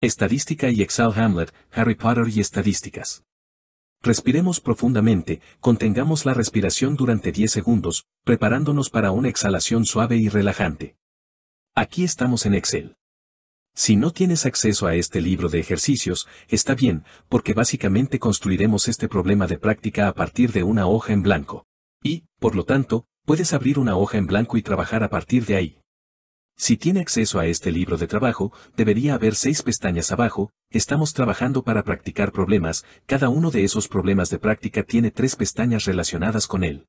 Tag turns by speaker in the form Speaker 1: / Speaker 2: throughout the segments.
Speaker 1: Estadística y Excel Hamlet, Harry Potter y estadísticas. Respiremos profundamente, contengamos la respiración durante 10 segundos, preparándonos para una exhalación suave y relajante. Aquí estamos en Excel. Si no tienes acceso a este libro de ejercicios, está bien, porque básicamente construiremos este problema de práctica a partir de una hoja en blanco. Y, por lo tanto, puedes abrir una hoja en blanco y trabajar a partir de ahí. Si tiene acceso a este libro de trabajo, debería haber seis pestañas abajo, estamos trabajando para practicar problemas, cada uno de esos problemas de práctica tiene tres pestañas relacionadas con él.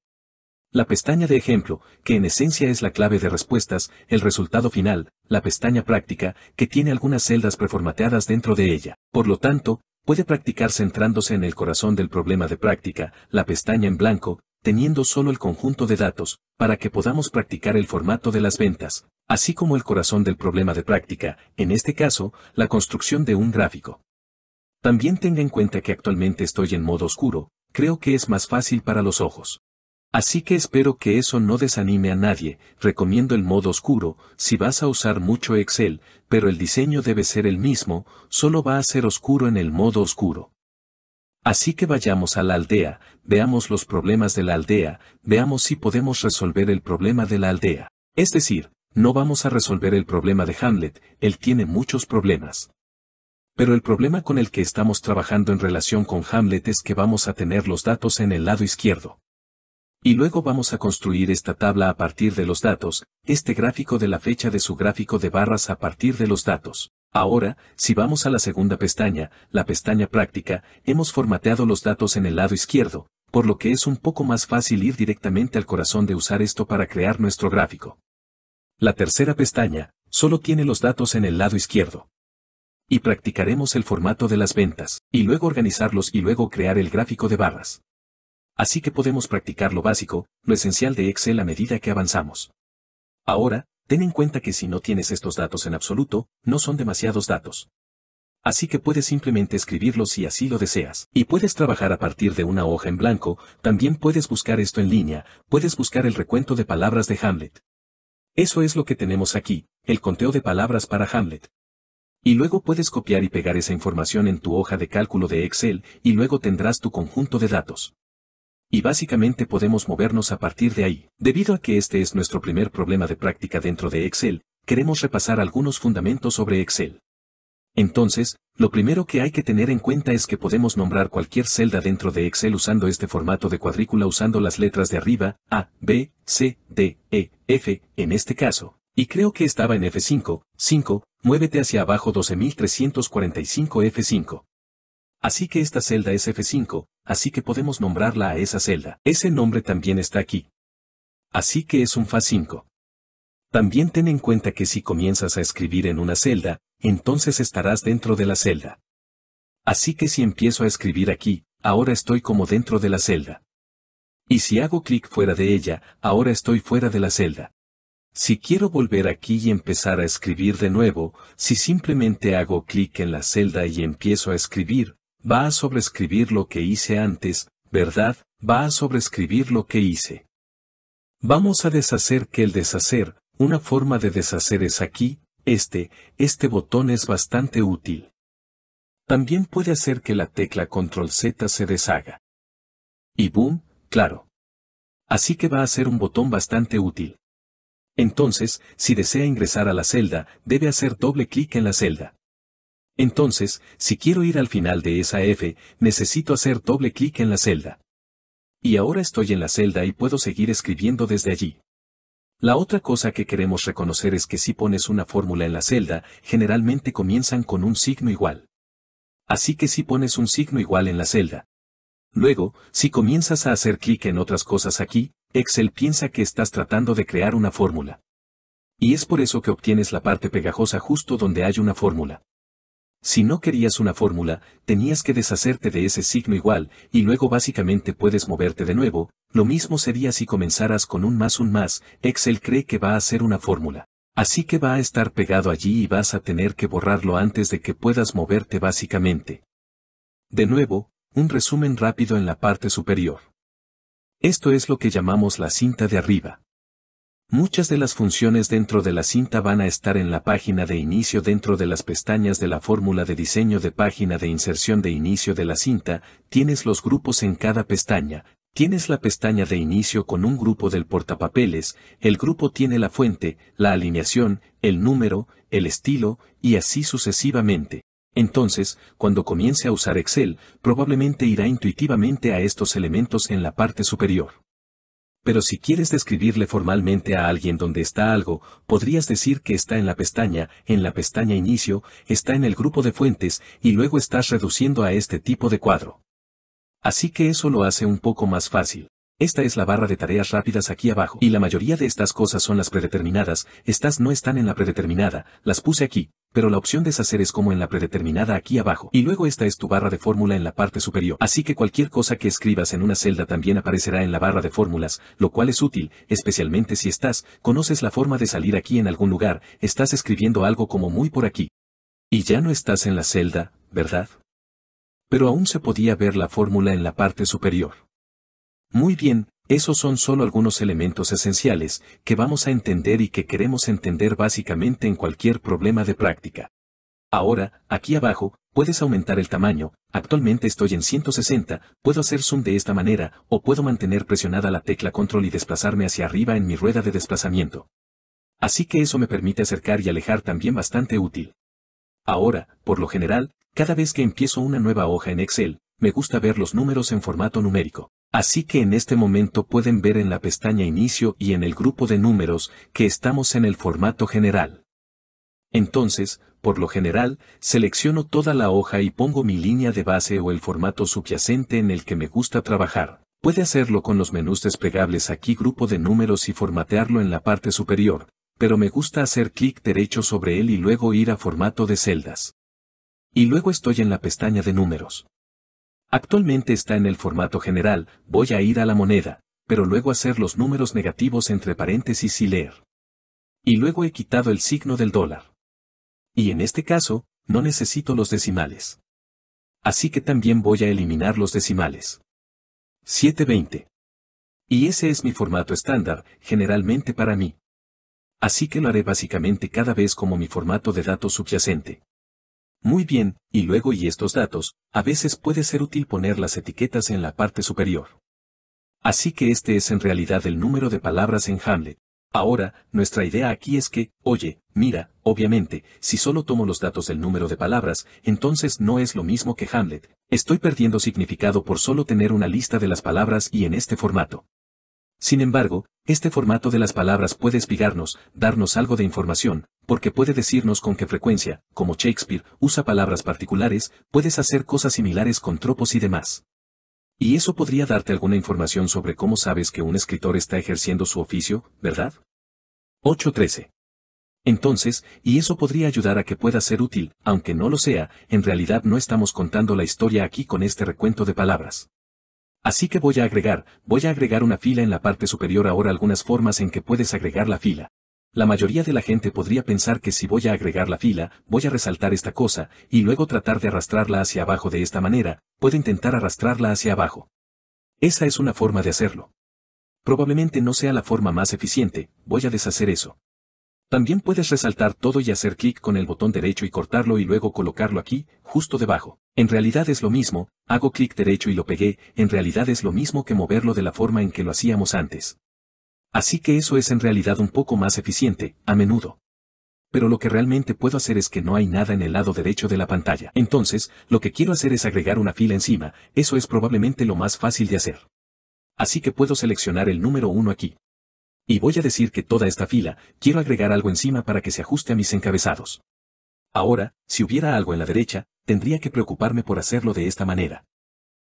Speaker 1: La pestaña de ejemplo, que en esencia es la clave de respuestas, el resultado final, la pestaña práctica, que tiene algunas celdas preformateadas dentro de ella. Por lo tanto, puede practicar centrándose en el corazón del problema de práctica, la pestaña en blanco, teniendo solo el conjunto de datos, para que podamos practicar el formato de las ventas, así como el corazón del problema de práctica, en este caso, la construcción de un gráfico. También tenga en cuenta que actualmente estoy en modo oscuro, creo que es más fácil para los ojos. Así que espero que eso no desanime a nadie, recomiendo el modo oscuro, si vas a usar mucho Excel, pero el diseño debe ser el mismo, solo va a ser oscuro en el modo oscuro. Así que vayamos a la aldea, veamos los problemas de la aldea, veamos si podemos resolver el problema de la aldea. Es decir, no vamos a resolver el problema de Hamlet, él tiene muchos problemas. Pero el problema con el que estamos trabajando en relación con Hamlet es que vamos a tener los datos en el lado izquierdo. Y luego vamos a construir esta tabla a partir de los datos, este gráfico de la fecha de su gráfico de barras a partir de los datos. Ahora, si vamos a la segunda pestaña, la pestaña práctica, hemos formateado los datos en el lado izquierdo, por lo que es un poco más fácil ir directamente al corazón de usar esto para crear nuestro gráfico. La tercera pestaña, solo tiene los datos en el lado izquierdo. Y practicaremos el formato de las ventas, y luego organizarlos y luego crear el gráfico de barras. Así que podemos practicar lo básico, lo esencial de Excel a medida que avanzamos. Ahora, ten en cuenta que si no tienes estos datos en absoluto, no son demasiados datos. Así que puedes simplemente escribirlos si así lo deseas. Y puedes trabajar a partir de una hoja en blanco, también puedes buscar esto en línea, puedes buscar el recuento de palabras de Hamlet. Eso es lo que tenemos aquí, el conteo de palabras para Hamlet. Y luego puedes copiar y pegar esa información en tu hoja de cálculo de Excel y luego tendrás tu conjunto de datos. Y básicamente podemos movernos a partir de ahí. Debido a que este es nuestro primer problema de práctica dentro de Excel, queremos repasar algunos fundamentos sobre Excel. Entonces, lo primero que hay que tener en cuenta es que podemos nombrar cualquier celda dentro de Excel usando este formato de cuadrícula usando las letras de arriba, A, B, C, D, E, F, en este caso. Y creo que estaba en F5, 5, muévete hacia abajo 12345 F5. Así que esta celda es F5, así que podemos nombrarla a esa celda. Ese nombre también está aquí. Así que es un FA5. También ten en cuenta que si comienzas a escribir en una celda, entonces estarás dentro de la celda. Así que si empiezo a escribir aquí, ahora estoy como dentro de la celda. Y si hago clic fuera de ella, ahora estoy fuera de la celda. Si quiero volver aquí y empezar a escribir de nuevo, si simplemente hago clic en la celda y empiezo a escribir, va a sobreescribir lo que hice antes, ¿verdad? Va a sobreescribir lo que hice. Vamos a deshacer que el deshacer, una forma de deshacer es aquí, este, este botón es bastante útil. También puede hacer que la tecla Control Z se deshaga. Y boom, claro. Así que va a ser un botón bastante útil. Entonces, si desea ingresar a la celda, debe hacer doble clic en la celda. Entonces, si quiero ir al final de esa F, necesito hacer doble clic en la celda. Y ahora estoy en la celda y puedo seguir escribiendo desde allí. La otra cosa que queremos reconocer es que si pones una fórmula en la celda, generalmente comienzan con un signo igual. Así que si pones un signo igual en la celda. Luego, si comienzas a hacer clic en otras cosas aquí, Excel piensa que estás tratando de crear una fórmula. Y es por eso que obtienes la parte pegajosa justo donde hay una fórmula. Si no querías una fórmula, tenías que deshacerte de ese signo igual, y luego básicamente puedes moverte de nuevo, lo mismo sería si comenzaras con un más un más, Excel cree que va a ser una fórmula. Así que va a estar pegado allí y vas a tener que borrarlo antes de que puedas moverte básicamente. De nuevo, un resumen rápido en la parte superior. Esto es lo que llamamos la cinta de arriba. Muchas de las funciones dentro de la cinta van a estar en la página de inicio dentro de las pestañas de la fórmula de diseño de página de inserción de inicio de la cinta, tienes los grupos en cada pestaña, Tienes la pestaña de inicio con un grupo del portapapeles, el grupo tiene la fuente, la alineación, el número, el estilo, y así sucesivamente. Entonces, cuando comience a usar Excel, probablemente irá intuitivamente a estos elementos en la parte superior. Pero si quieres describirle formalmente a alguien donde está algo, podrías decir que está en la pestaña, en la pestaña inicio, está en el grupo de fuentes, y luego estás reduciendo a este tipo de cuadro. Así que eso lo hace un poco más fácil. Esta es la barra de tareas rápidas aquí abajo. Y la mayoría de estas cosas son las predeterminadas, estas no están en la predeterminada, las puse aquí, pero la opción deshacer es como en la predeterminada aquí abajo. Y luego esta es tu barra de fórmula en la parte superior. Así que cualquier cosa que escribas en una celda también aparecerá en la barra de fórmulas, lo cual es útil, especialmente si estás, conoces la forma de salir aquí en algún lugar, estás escribiendo algo como muy por aquí. Y ya no estás en la celda, ¿verdad? pero aún se podía ver la fórmula en la parte superior. Muy bien, esos son solo algunos elementos esenciales que vamos a entender y que queremos entender básicamente en cualquier problema de práctica. Ahora, aquí abajo, puedes aumentar el tamaño, actualmente estoy en 160, puedo hacer zoom de esta manera, o puedo mantener presionada la tecla control y desplazarme hacia arriba en mi rueda de desplazamiento. Así que eso me permite acercar y alejar también bastante útil. Ahora, por lo general, cada vez que empiezo una nueva hoja en Excel, me gusta ver los números en formato numérico. Así que en este momento pueden ver en la pestaña Inicio y en el grupo de números que estamos en el formato general. Entonces, por lo general, selecciono toda la hoja y pongo mi línea de base o el formato subyacente en el que me gusta trabajar. Puede hacerlo con los menús desplegables aquí grupo de números y formatearlo en la parte superior, pero me gusta hacer clic derecho sobre él y luego ir a formato de celdas. Y luego estoy en la pestaña de números. Actualmente está en el formato general, voy a ir a la moneda, pero luego hacer los números negativos entre paréntesis y leer. Y luego he quitado el signo del dólar. Y en este caso, no necesito los decimales. Así que también voy a eliminar los decimales. 720. Y ese es mi formato estándar, generalmente para mí así que lo haré básicamente cada vez como mi formato de datos subyacente. Muy bien, y luego y estos datos, a veces puede ser útil poner las etiquetas en la parte superior. Así que este es en realidad el número de palabras en Hamlet. Ahora, nuestra idea aquí es que, oye, mira, obviamente, si solo tomo los datos del número de palabras, entonces no es lo mismo que Hamlet, estoy perdiendo significado por solo tener una lista de las palabras y en este formato. Sin embargo, este formato de las palabras puede espigarnos, darnos algo de información, porque puede decirnos con qué frecuencia, como Shakespeare usa palabras particulares, puedes hacer cosas similares con tropos y demás. Y eso podría darte alguna información sobre cómo sabes que un escritor está ejerciendo su oficio, ¿verdad? 8.13. Entonces, y eso podría ayudar a que pueda ser útil, aunque no lo sea, en realidad no estamos contando la historia aquí con este recuento de palabras. Así que voy a agregar, voy a agregar una fila en la parte superior ahora algunas formas en que puedes agregar la fila. La mayoría de la gente podría pensar que si voy a agregar la fila, voy a resaltar esta cosa, y luego tratar de arrastrarla hacia abajo de esta manera, puedo intentar arrastrarla hacia abajo. Esa es una forma de hacerlo. Probablemente no sea la forma más eficiente, voy a deshacer eso. También puedes resaltar todo y hacer clic con el botón derecho y cortarlo y luego colocarlo aquí, justo debajo. En realidad es lo mismo, hago clic derecho y lo pegué, en realidad es lo mismo que moverlo de la forma en que lo hacíamos antes. Así que eso es en realidad un poco más eficiente, a menudo. Pero lo que realmente puedo hacer es que no hay nada en el lado derecho de la pantalla. Entonces, lo que quiero hacer es agregar una fila encima, eso es probablemente lo más fácil de hacer. Así que puedo seleccionar el número 1 aquí. Y voy a decir que toda esta fila, quiero agregar algo encima para que se ajuste a mis encabezados. Ahora, si hubiera algo en la derecha, tendría que preocuparme por hacerlo de esta manera.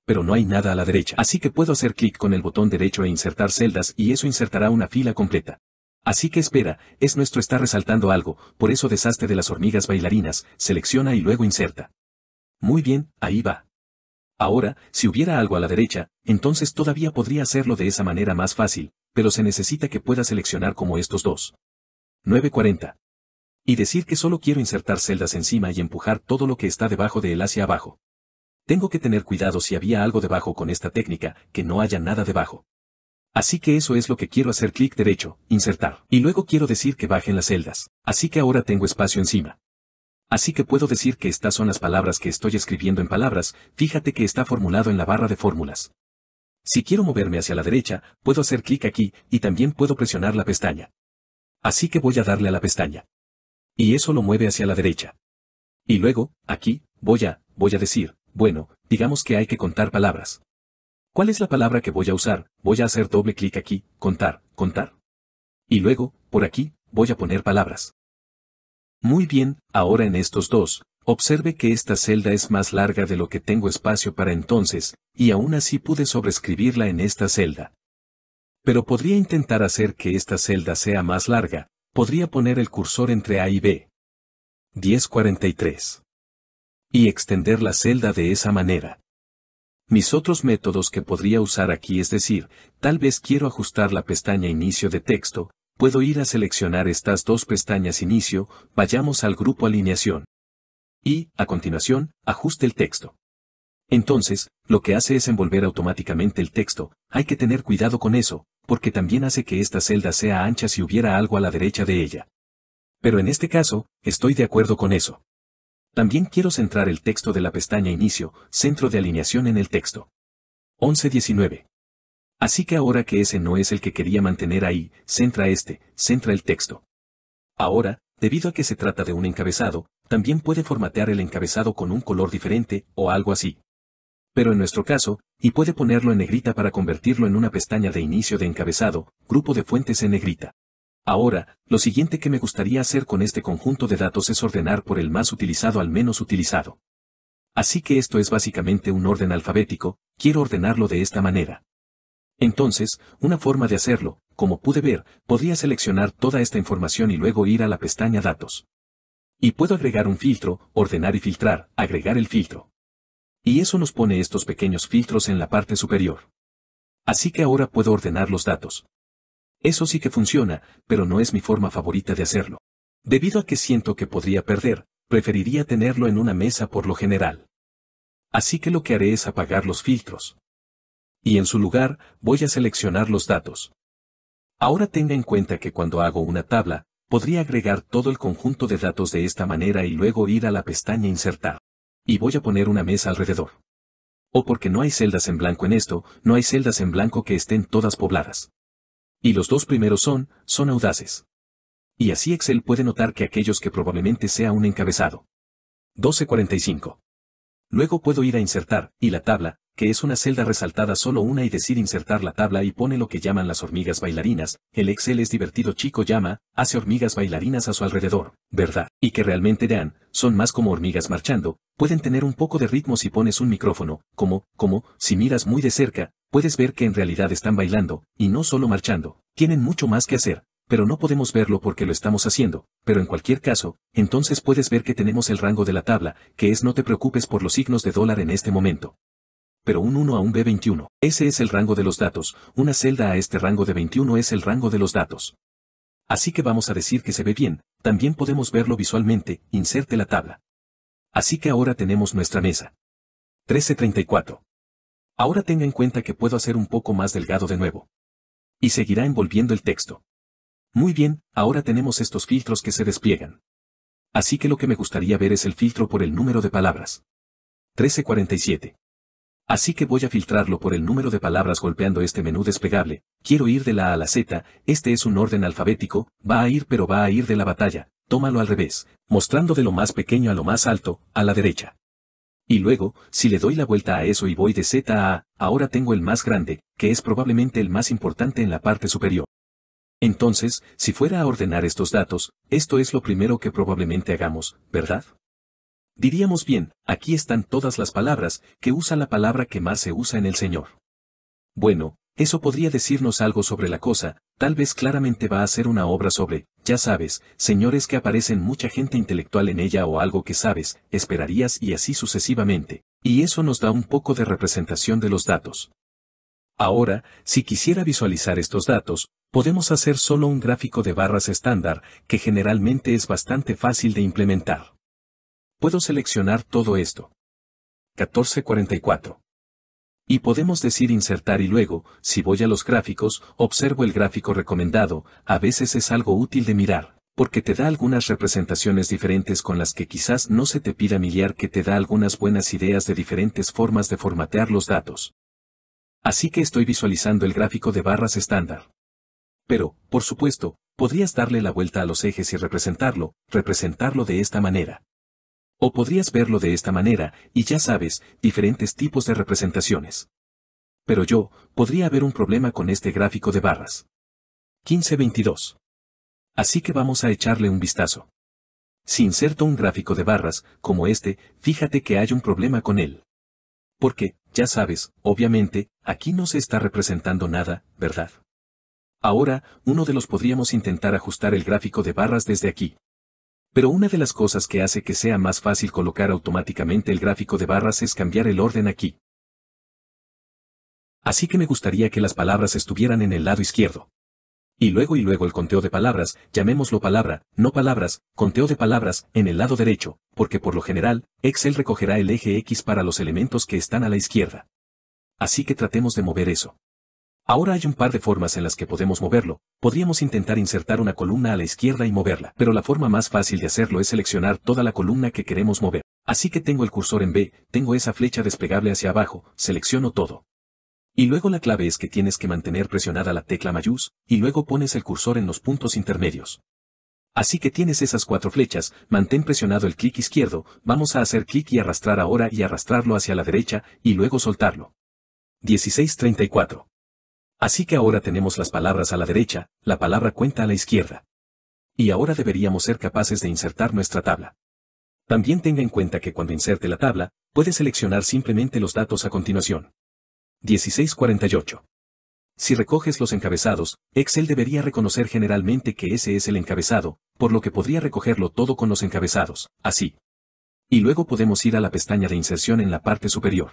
Speaker 1: Pero no hay nada a la derecha, así que puedo hacer clic con el botón derecho e insertar celdas y eso insertará una fila completa. Así que espera, es nuestro estar resaltando algo, por eso desaste de las hormigas bailarinas, selecciona y luego inserta. Muy bien, ahí va. Ahora, si hubiera algo a la derecha, entonces todavía podría hacerlo de esa manera más fácil, pero se necesita que pueda seleccionar como estos dos. 940. Y decir que solo quiero insertar celdas encima y empujar todo lo que está debajo de él hacia abajo. Tengo que tener cuidado si había algo debajo con esta técnica, que no haya nada debajo. Así que eso es lo que quiero hacer clic derecho, insertar. Y luego quiero decir que bajen las celdas. Así que ahora tengo espacio encima. Así que puedo decir que estas son las palabras que estoy escribiendo en palabras, fíjate que está formulado en la barra de fórmulas. Si quiero moverme hacia la derecha, puedo hacer clic aquí, y también puedo presionar la pestaña. Así que voy a darle a la pestaña. Y eso lo mueve hacia la derecha. Y luego, aquí, voy a, voy a decir, bueno, digamos que hay que contar palabras. ¿Cuál es la palabra que voy a usar? Voy a hacer doble clic aquí, contar, contar. Y luego, por aquí, voy a poner palabras. Muy bien, ahora en estos dos, Observe que esta celda es más larga de lo que tengo espacio para entonces, y aún así pude sobrescribirla en esta celda. Pero podría intentar hacer que esta celda sea más larga, podría poner el cursor entre A y B. 1043. Y extender la celda de esa manera. Mis otros métodos que podría usar aquí es decir, tal vez quiero ajustar la pestaña inicio de texto, puedo ir a seleccionar estas dos pestañas inicio, vayamos al grupo alineación y, a continuación, ajuste el texto. Entonces, lo que hace es envolver automáticamente el texto, hay que tener cuidado con eso, porque también hace que esta celda sea ancha si hubiera algo a la derecha de ella. Pero en este caso, estoy de acuerdo con eso. También quiero centrar el texto de la pestaña Inicio, centro de alineación en el texto. 11.19. Así que ahora que ese no es el que quería mantener ahí, centra este, centra el texto. Ahora, debido a que se trata de un encabezado, también puede formatear el encabezado con un color diferente, o algo así. Pero en nuestro caso, y puede ponerlo en negrita para convertirlo en una pestaña de inicio de encabezado, grupo de fuentes en negrita. Ahora, lo siguiente que me gustaría hacer con este conjunto de datos es ordenar por el más utilizado al menos utilizado. Así que esto es básicamente un orden alfabético, quiero ordenarlo de esta manera. Entonces, una forma de hacerlo, como pude ver, podría seleccionar toda esta información y luego ir a la pestaña Datos. Y puedo agregar un filtro, ordenar y filtrar, agregar el filtro. Y eso nos pone estos pequeños filtros en la parte superior. Así que ahora puedo ordenar los datos. Eso sí que funciona, pero no es mi forma favorita de hacerlo. Debido a que siento que podría perder, preferiría tenerlo en una mesa por lo general. Así que lo que haré es apagar los filtros. Y en su lugar, voy a seleccionar los datos. Ahora tenga en cuenta que cuando hago una tabla, Podría agregar todo el conjunto de datos de esta manera y luego ir a la pestaña Insertar. Y voy a poner una mesa alrededor. O oh, porque no hay celdas en blanco en esto, no hay celdas en blanco que estén todas pobladas. Y los dos primeros son, son audaces. Y así Excel puede notar que aquellos que probablemente sea un encabezado. 1245. Luego puedo ir a insertar, y la tabla, que es una celda resaltada solo una y decide insertar la tabla y pone lo que llaman las hormigas bailarinas, el Excel es divertido chico llama, hace hormigas bailarinas a su alrededor, ¿verdad? Y que realmente dan, son más como hormigas marchando, pueden tener un poco de ritmo si pones un micrófono, como, como, si miras muy de cerca, puedes ver que en realidad están bailando, y no solo marchando, tienen mucho más que hacer, pero no podemos verlo porque lo estamos haciendo, pero en cualquier caso, entonces puedes ver que tenemos el rango de la tabla, que es no te preocupes por los signos de dólar en este momento pero un 1 a un B21. Ese es el rango de los datos, una celda a este rango de 21 es el rango de los datos. Así que vamos a decir que se ve bien, también podemos verlo visualmente, inserte la tabla. Así que ahora tenemos nuestra mesa. 1334. Ahora tenga en cuenta que puedo hacer un poco más delgado de nuevo. Y seguirá envolviendo el texto. Muy bien, ahora tenemos estos filtros que se despliegan. Así que lo que me gustaría ver es el filtro por el número de palabras. 1347. Así que voy a filtrarlo por el número de palabras golpeando este menú desplegable, quiero ir de la A a la Z, este es un orden alfabético, va a ir pero va a ir de la batalla, tómalo al revés, mostrando de lo más pequeño a lo más alto, a la derecha. Y luego, si le doy la vuelta a eso y voy de Z a A, ahora tengo el más grande, que es probablemente el más importante en la parte superior. Entonces, si fuera a ordenar estos datos, esto es lo primero que probablemente hagamos, ¿verdad? Diríamos bien, aquí están todas las palabras, que usa la palabra que más se usa en el Señor. Bueno, eso podría decirnos algo sobre la cosa, tal vez claramente va a ser una obra sobre, ya sabes, señores que aparecen mucha gente intelectual en ella o algo que sabes, esperarías y así sucesivamente, y eso nos da un poco de representación de los datos. Ahora, si quisiera visualizar estos datos, podemos hacer solo un gráfico de barras estándar, que generalmente es bastante fácil de implementar. Puedo seleccionar todo esto. 1444. Y podemos decir insertar y luego, si voy a los gráficos, observo el gráfico recomendado, a veces es algo útil de mirar, porque te da algunas representaciones diferentes con las que quizás no se te pida miliar que te da algunas buenas ideas de diferentes formas de formatear los datos. Así que estoy visualizando el gráfico de barras estándar. Pero, por supuesto, podrías darle la vuelta a los ejes y representarlo, representarlo de esta manera. O podrías verlo de esta manera, y ya sabes, diferentes tipos de representaciones. Pero yo, podría haber un problema con este gráfico de barras. 1522. Así que vamos a echarle un vistazo. Si inserto un gráfico de barras, como este, fíjate que hay un problema con él. Porque, ya sabes, obviamente, aquí no se está representando nada, ¿verdad? Ahora, uno de los podríamos intentar ajustar el gráfico de barras desde aquí. Pero una de las cosas que hace que sea más fácil colocar automáticamente el gráfico de barras es cambiar el orden aquí. Así que me gustaría que las palabras estuvieran en el lado izquierdo. Y luego y luego el conteo de palabras, llamémoslo palabra, no palabras, conteo de palabras, en el lado derecho, porque por lo general, Excel recogerá el eje X para los elementos que están a la izquierda. Así que tratemos de mover eso. Ahora hay un par de formas en las que podemos moverlo, podríamos intentar insertar una columna a la izquierda y moverla, pero la forma más fácil de hacerlo es seleccionar toda la columna que queremos mover. Así que tengo el cursor en B, tengo esa flecha desplegable hacia abajo, selecciono todo. Y luego la clave es que tienes que mantener presionada la tecla mayús, y luego pones el cursor en los puntos intermedios. Así que tienes esas cuatro flechas, mantén presionado el clic izquierdo, vamos a hacer clic y arrastrar ahora y arrastrarlo hacia la derecha, y luego soltarlo. 1634 Así que ahora tenemos las palabras a la derecha, la palabra cuenta a la izquierda. Y ahora deberíamos ser capaces de insertar nuestra tabla. También tenga en cuenta que cuando inserte la tabla, puede seleccionar simplemente los datos a continuación. 1648. Si recoges los encabezados, Excel debería reconocer generalmente que ese es el encabezado, por lo que podría recogerlo todo con los encabezados, así. Y luego podemos ir a la pestaña de inserción en la parte superior.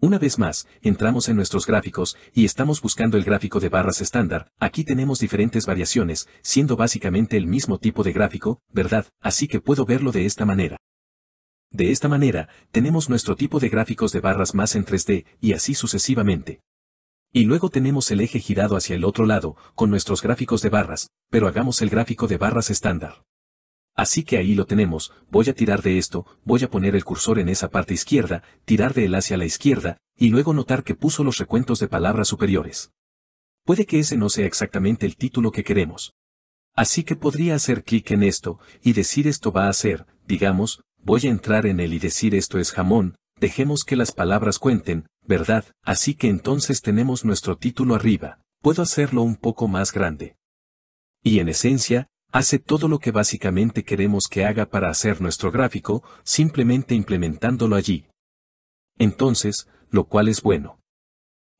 Speaker 1: Una vez más, entramos en nuestros gráficos y estamos buscando el gráfico de barras estándar. Aquí tenemos diferentes variaciones, siendo básicamente el mismo tipo de gráfico, ¿verdad? Así que puedo verlo de esta manera. De esta manera, tenemos nuestro tipo de gráficos de barras más en 3D, y así sucesivamente. Y luego tenemos el eje girado hacia el otro lado, con nuestros gráficos de barras, pero hagamos el gráfico de barras estándar. Así que ahí lo tenemos, voy a tirar de esto, voy a poner el cursor en esa parte izquierda, tirar de él hacia la izquierda, y luego notar que puso los recuentos de palabras superiores. Puede que ese no sea exactamente el título que queremos. Así que podría hacer clic en esto, y decir esto va a ser, digamos, voy a entrar en él y decir esto es jamón, dejemos que las palabras cuenten, ¿verdad? Así que entonces tenemos nuestro título arriba, puedo hacerlo un poco más grande. Y en esencia, hace todo lo que básicamente queremos que haga para hacer nuestro gráfico, simplemente implementándolo allí. Entonces, lo cual es bueno.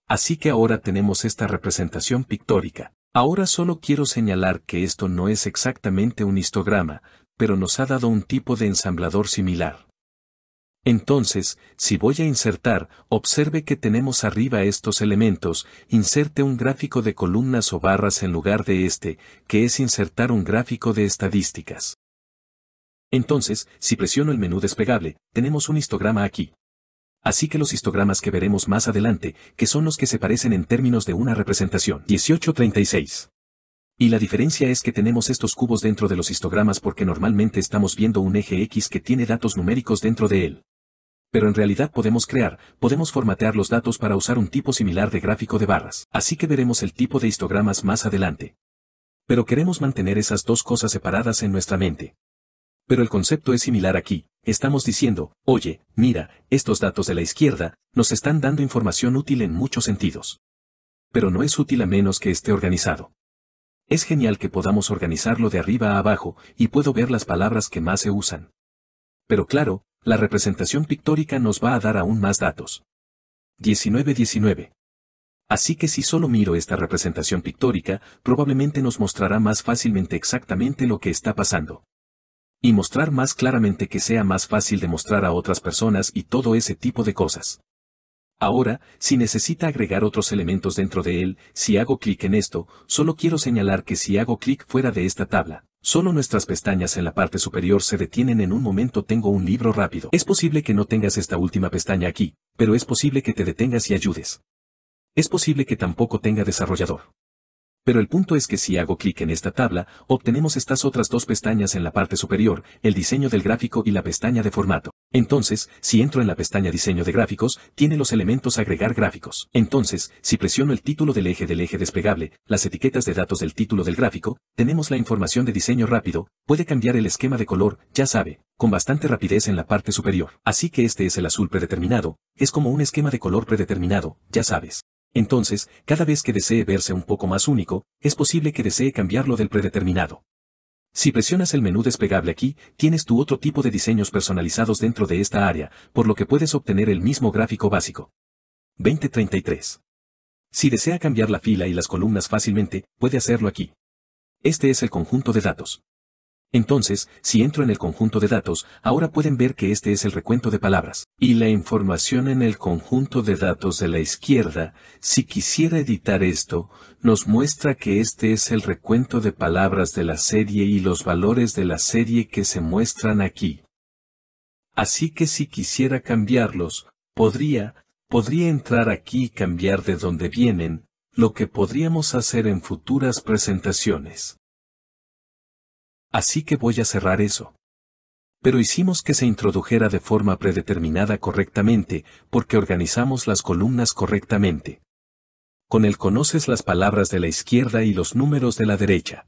Speaker 1: Así que ahora tenemos esta representación pictórica. Ahora solo quiero señalar que esto no es exactamente un histograma, pero nos ha dado un tipo de ensamblador similar. Entonces, si voy a insertar, observe que tenemos arriba estos elementos, inserte un gráfico de columnas o barras en lugar de este, que es insertar un gráfico de estadísticas. Entonces, si presiono el menú desplegable, tenemos un histograma aquí. Así que los histogramas que veremos más adelante, que son los que se parecen en términos de una representación. 1836. Y la diferencia es que tenemos estos cubos dentro de los histogramas porque normalmente estamos viendo un eje X que tiene datos numéricos dentro de él pero en realidad podemos crear, podemos formatear los datos para usar un tipo similar de gráfico de barras, así que veremos el tipo de histogramas más adelante. Pero queremos mantener esas dos cosas separadas en nuestra mente. Pero el concepto es similar aquí, estamos diciendo, oye, mira, estos datos de la izquierda, nos están dando información útil en muchos sentidos. Pero no es útil a menos que esté organizado. Es genial que podamos organizarlo de arriba a abajo, y puedo ver las palabras que más se usan. Pero claro, la representación pictórica nos va a dar aún más datos. 1919. Así que si solo miro esta representación pictórica, probablemente nos mostrará más fácilmente exactamente lo que está pasando. Y mostrar más claramente que sea más fácil de mostrar a otras personas y todo ese tipo de cosas. Ahora, si necesita agregar otros elementos dentro de él, si hago clic en esto, solo quiero señalar que si hago clic fuera de esta tabla, Solo nuestras pestañas en la parte superior se detienen en un momento tengo un libro rápido. Es posible que no tengas esta última pestaña aquí, pero es posible que te detengas y ayudes. Es posible que tampoco tenga desarrollador. Pero el punto es que si hago clic en esta tabla, obtenemos estas otras dos pestañas en la parte superior, el diseño del gráfico y la pestaña de formato. Entonces, si entro en la pestaña Diseño de gráficos, tiene los elementos Agregar gráficos. Entonces, si presiono el título del eje del eje desplegable, las etiquetas de datos del título del gráfico, tenemos la información de diseño rápido, puede cambiar el esquema de color, ya sabe, con bastante rapidez en la parte superior. Así que este es el azul predeterminado, es como un esquema de color predeterminado, ya sabes. Entonces, cada vez que desee verse un poco más único, es posible que desee cambiarlo del predeterminado. Si presionas el menú despegable aquí, tienes tu otro tipo de diseños personalizados dentro de esta área, por lo que puedes obtener el mismo gráfico básico. 2033. Si desea cambiar la fila y las columnas fácilmente, puede hacerlo aquí. Este es el conjunto de datos. Entonces, si entro en el conjunto de datos, ahora pueden ver que este es el recuento de palabras. Y la información en el conjunto de datos de la izquierda, si quisiera editar esto, nos muestra que este es el recuento de palabras de la serie y los valores de la serie que se muestran aquí. Así que si quisiera cambiarlos, podría, podría entrar aquí y cambiar de dónde vienen, lo que podríamos hacer en futuras presentaciones. Así que voy a cerrar eso. Pero hicimos que se introdujera de forma predeterminada correctamente, porque organizamos las columnas correctamente. Con él conoces las palabras de la izquierda y los números de la derecha.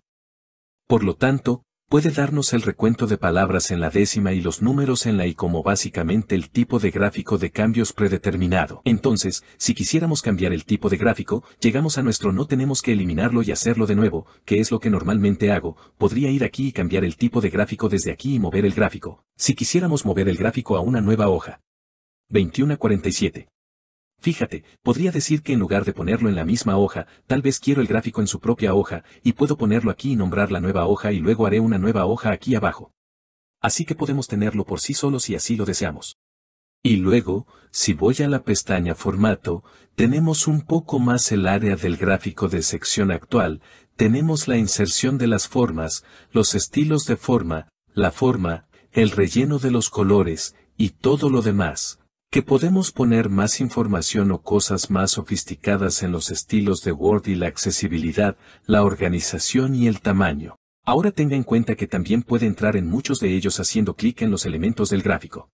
Speaker 1: Por lo tanto, puede darnos el recuento de palabras en la décima y los números en la y como básicamente el tipo de gráfico de cambios predeterminado. Entonces, si quisiéramos cambiar el tipo de gráfico, llegamos a nuestro no tenemos que eliminarlo y hacerlo de nuevo, que es lo que normalmente hago, podría ir aquí y cambiar el tipo de gráfico desde aquí y mover el gráfico, si quisiéramos mover el gráfico a una nueva hoja. 2147. Fíjate, podría decir que en lugar de ponerlo en la misma hoja, tal vez quiero el gráfico en su propia hoja, y puedo ponerlo aquí y nombrar la nueva hoja y luego haré una nueva hoja aquí abajo. Así que podemos tenerlo por sí solo si así lo deseamos. Y luego, si voy a la pestaña Formato, tenemos un poco más el área del gráfico de sección actual, tenemos la inserción de las formas, los estilos de forma, la forma, el relleno de los colores, y todo lo demás que podemos poner más información o cosas más sofisticadas en los estilos de Word y la accesibilidad, la organización y el tamaño. Ahora tenga en cuenta que también puede entrar en muchos de ellos haciendo clic en los elementos del gráfico.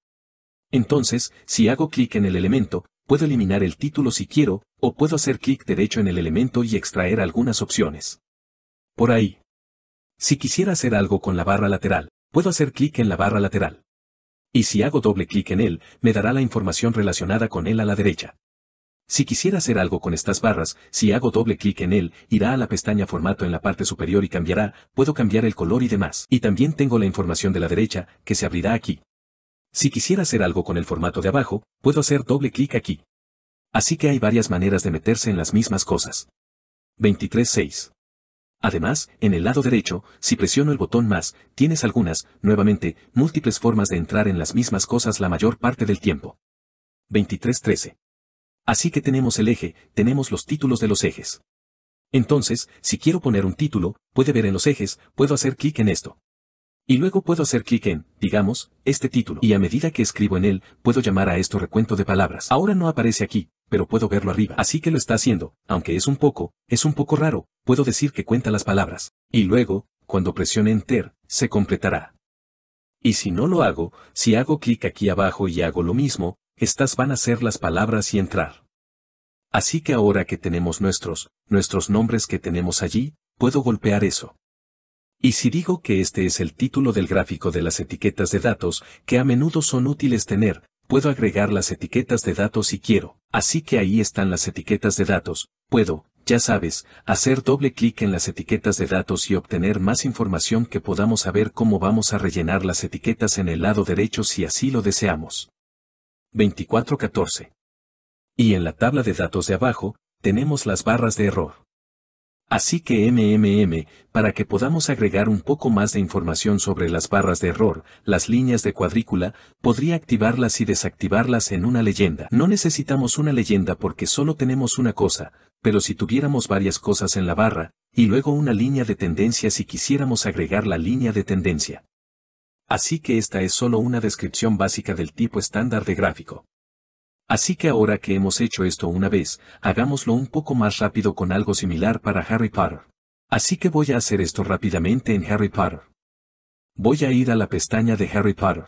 Speaker 1: Entonces, si hago clic en el elemento, puedo eliminar el título si quiero, o puedo hacer clic derecho en el elemento y extraer algunas opciones. Por ahí. Si quisiera hacer algo con la barra lateral, puedo hacer clic en la barra lateral y si hago doble clic en él, me dará la información relacionada con él a la derecha. Si quisiera hacer algo con estas barras, si hago doble clic en él, irá a la pestaña formato en la parte superior y cambiará, puedo cambiar el color y demás. Y también tengo la información de la derecha, que se abrirá aquí. Si quisiera hacer algo con el formato de abajo, puedo hacer doble clic aquí. Así que hay varias maneras de meterse en las mismas cosas. 23.6 Además, en el lado derecho, si presiono el botón más, tienes algunas, nuevamente, múltiples formas de entrar en las mismas cosas la mayor parte del tiempo. 23.13. Así que tenemos el eje, tenemos los títulos de los ejes. Entonces, si quiero poner un título, puede ver en los ejes, puedo hacer clic en esto. Y luego puedo hacer clic en, digamos, este título. Y a medida que escribo en él, puedo llamar a esto recuento de palabras. Ahora no aparece aquí, pero puedo verlo arriba. Así que lo está haciendo, aunque es un poco, es un poco raro, puedo decir que cuenta las palabras. Y luego, cuando presione Enter, se completará. Y si no lo hago, si hago clic aquí abajo y hago lo mismo, estas van a ser las palabras y entrar. Así que ahora que tenemos nuestros, nuestros nombres que tenemos allí, puedo golpear eso. Y si digo que este es el título del gráfico de las etiquetas de datos, que a menudo son útiles tener, puedo agregar las etiquetas de datos si quiero. Así que ahí están las etiquetas de datos, puedo, ya sabes, hacer doble clic en las etiquetas de datos y obtener más información que podamos saber cómo vamos a rellenar las etiquetas en el lado derecho si así lo deseamos. 2414. Y en la tabla de datos de abajo, tenemos las barras de error. Así que MMM, para que podamos agregar un poco más de información sobre las barras de error, las líneas de cuadrícula, podría activarlas y desactivarlas en una leyenda. No necesitamos una leyenda porque solo tenemos una cosa, pero si tuviéramos varias cosas en la barra, y luego una línea de tendencia si quisiéramos agregar la línea de tendencia. Así que esta es solo una descripción básica del tipo estándar de gráfico. Así que ahora que hemos hecho esto una vez, hagámoslo un poco más rápido con algo similar para Harry Potter. Así que voy a hacer esto rápidamente en Harry Potter. Voy a ir a la pestaña de Harry Potter.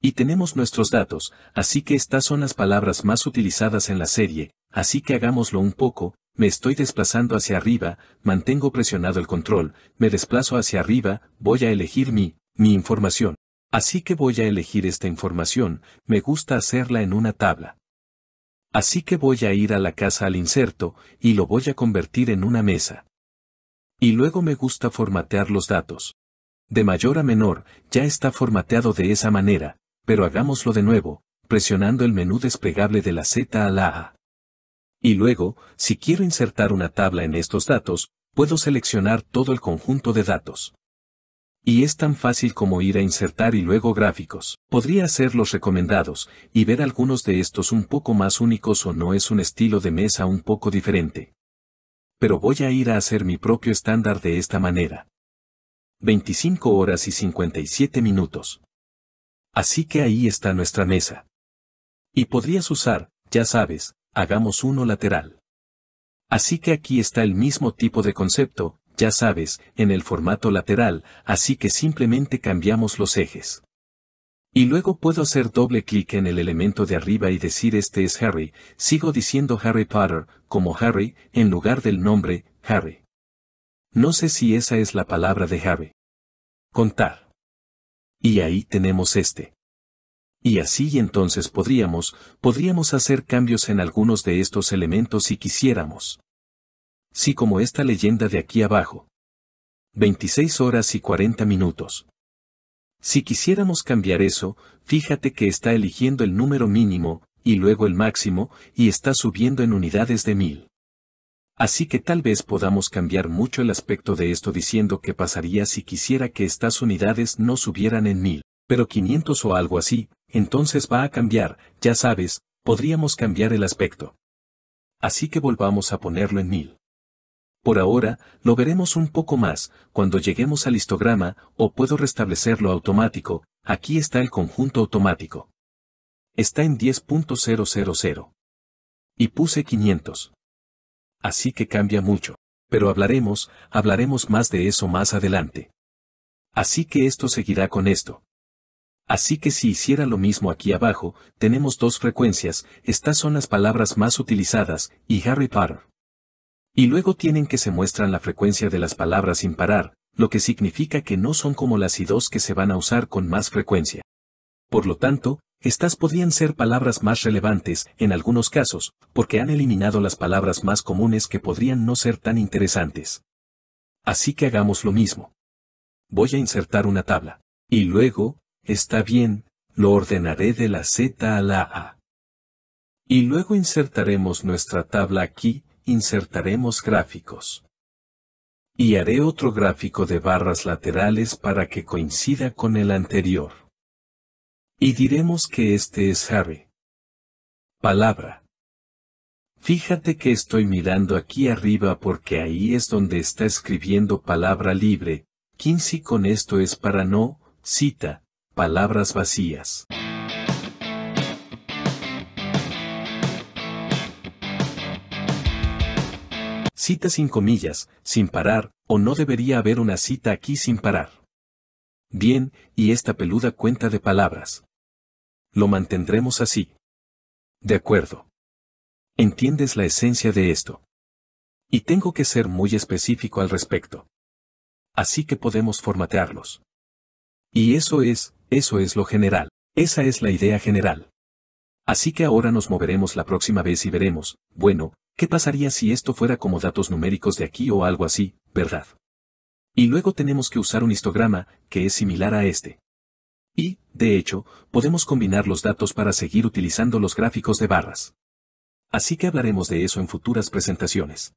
Speaker 1: Y tenemos nuestros datos, así que estas son las palabras más utilizadas en la serie, así que hagámoslo un poco, me estoy desplazando hacia arriba, mantengo presionado el control, me desplazo hacia arriba, voy a elegir mi, mi información. Así que voy a elegir esta información, me gusta hacerla en una tabla. Así que voy a ir a la casa al inserto, y lo voy a convertir en una mesa. Y luego me gusta formatear los datos. De mayor a menor, ya está formateado de esa manera, pero hagámoslo de nuevo, presionando el menú desplegable de la Z a la A. Y luego, si quiero insertar una tabla en estos datos, puedo seleccionar todo el conjunto de datos y es tan fácil como ir a insertar y luego gráficos. Podría hacer los recomendados, y ver algunos de estos un poco más únicos o no es un estilo de mesa un poco diferente. Pero voy a ir a hacer mi propio estándar de esta manera. 25 horas y 57 minutos. Así que ahí está nuestra mesa. Y podrías usar, ya sabes, hagamos uno lateral. Así que aquí está el mismo tipo de concepto, ya sabes, en el formato lateral, así que simplemente cambiamos los ejes. Y luego puedo hacer doble clic en el elemento de arriba y decir este es Harry, sigo diciendo Harry Potter, como Harry, en lugar del nombre, Harry. No sé si esa es la palabra de Harry. Contar. Y ahí tenemos este. Y así entonces podríamos, podríamos hacer cambios en algunos de estos elementos si quisiéramos sí como esta leyenda de aquí abajo. 26 horas y 40 minutos. Si quisiéramos cambiar eso, fíjate que está eligiendo el número mínimo, y luego el máximo, y está subiendo en unidades de mil. Así que tal vez podamos cambiar mucho el aspecto de esto diciendo que pasaría si quisiera que estas unidades no subieran en mil, pero 500 o algo así, entonces va a cambiar, ya sabes, podríamos cambiar el aspecto. Así que volvamos a ponerlo en mil. Por ahora, lo veremos un poco más, cuando lleguemos al histograma, o puedo restablecerlo automático, aquí está el conjunto automático. Está en 10.000. Y puse 500. Así que cambia mucho. Pero hablaremos, hablaremos más de eso más adelante. Así que esto seguirá con esto. Así que si hiciera lo mismo aquí abajo, tenemos dos frecuencias, estas son las palabras más utilizadas, y Harry Potter. Y luego tienen que se muestran la frecuencia de las palabras sin parar, lo que significa que no son como las I2 que se van a usar con más frecuencia. Por lo tanto, estas podrían ser palabras más relevantes, en algunos casos, porque han eliminado las palabras más comunes que podrían no ser tan interesantes. Así que hagamos lo mismo. Voy a insertar una tabla. Y luego, está bien, lo ordenaré de la Z a la A. Y luego insertaremos nuestra tabla aquí, insertaremos gráficos. Y haré otro gráfico de barras laterales para que coincida con el anterior. Y diremos que este es Harry. Palabra. Fíjate que estoy mirando aquí arriba porque ahí es donde está escribiendo palabra libre, 15 con esto es para no, cita, palabras vacías. Cita sin comillas, sin parar, o no debería haber una cita aquí sin parar. Bien, y esta peluda cuenta de palabras. Lo mantendremos así. De acuerdo. Entiendes la esencia de esto. Y tengo que ser muy específico al respecto. Así que podemos formatearlos. Y eso es, eso es lo general. Esa es la idea general. Así que ahora nos moveremos la próxima vez y veremos, bueno, ¿Qué pasaría si esto fuera como datos numéricos de aquí o algo así, verdad? Y luego tenemos que usar un histograma, que es similar a este. Y, de hecho, podemos combinar los datos para seguir utilizando los gráficos de barras. Así que hablaremos de eso en futuras presentaciones.